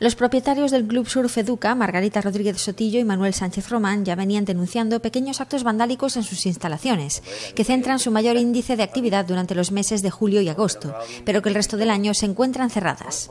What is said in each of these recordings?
Los propietarios del Club Surf Educa, Margarita Rodríguez Sotillo y Manuel Sánchez Román, ya venían denunciando pequeños actos vandálicos en sus instalaciones, que centran su mayor índice de actividad durante los meses de julio y agosto, pero que el resto del año se encuentran cerradas.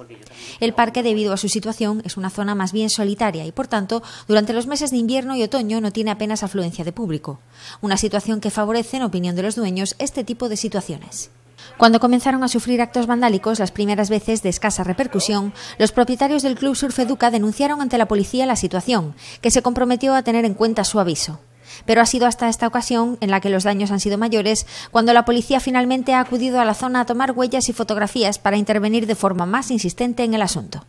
El parque, debido a su situación, es una zona más bien solitaria y, por tanto, durante los meses de invierno y otoño no tiene apenas afluencia de público, una situación que favorece, en opinión de los dueños, este tipo de situaciones. Cuando comenzaron a sufrir actos vandálicos las primeras veces de escasa repercusión, los propietarios del Club Surfeduca denunciaron ante la policía la situación, que se comprometió a tener en cuenta su aviso. Pero ha sido hasta esta ocasión, en la que los daños han sido mayores, cuando la policía finalmente ha acudido a la zona a tomar huellas y fotografías para intervenir de forma más insistente en el asunto.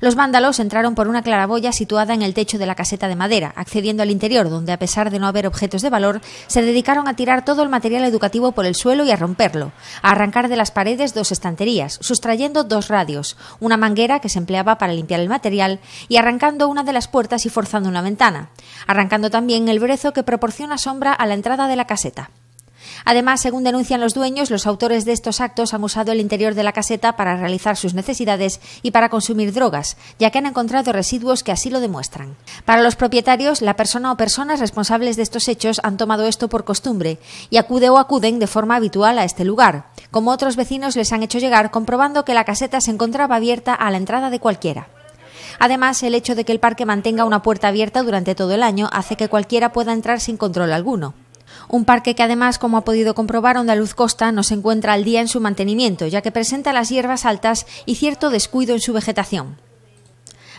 Los vándalos entraron por una claraboya situada en el techo de la caseta de madera, accediendo al interior, donde a pesar de no haber objetos de valor, se dedicaron a tirar todo el material educativo por el suelo y a romperlo, a arrancar de las paredes dos estanterías, sustrayendo dos radios, una manguera que se empleaba para limpiar el material y arrancando una de las puertas y forzando una ventana, arrancando también el brezo que proporciona sombra a la entrada de la caseta. Además, según denuncian los dueños, los autores de estos actos han usado el interior de la caseta para realizar sus necesidades y para consumir drogas, ya que han encontrado residuos que así lo demuestran. Para los propietarios, la persona o personas responsables de estos hechos han tomado esto por costumbre y acude o acuden de forma habitual a este lugar, como otros vecinos les han hecho llegar comprobando que la caseta se encontraba abierta a la entrada de cualquiera. Además, el hecho de que el parque mantenga una puerta abierta durante todo el año hace que cualquiera pueda entrar sin control alguno. Un parque que además, como ha podido comprobar Luz Costa, no se encuentra al día en su mantenimiento, ya que presenta las hierbas altas y cierto descuido en su vegetación.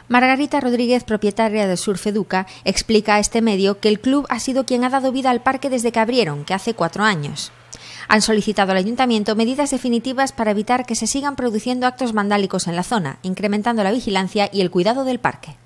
Margarita Rodríguez, propietaria de Surfeduca, explica a este medio que el club ha sido quien ha dado vida al parque desde que abrieron, que hace cuatro años. Han solicitado al ayuntamiento medidas definitivas para evitar que se sigan produciendo actos vandálicos en la zona, incrementando la vigilancia y el cuidado del parque.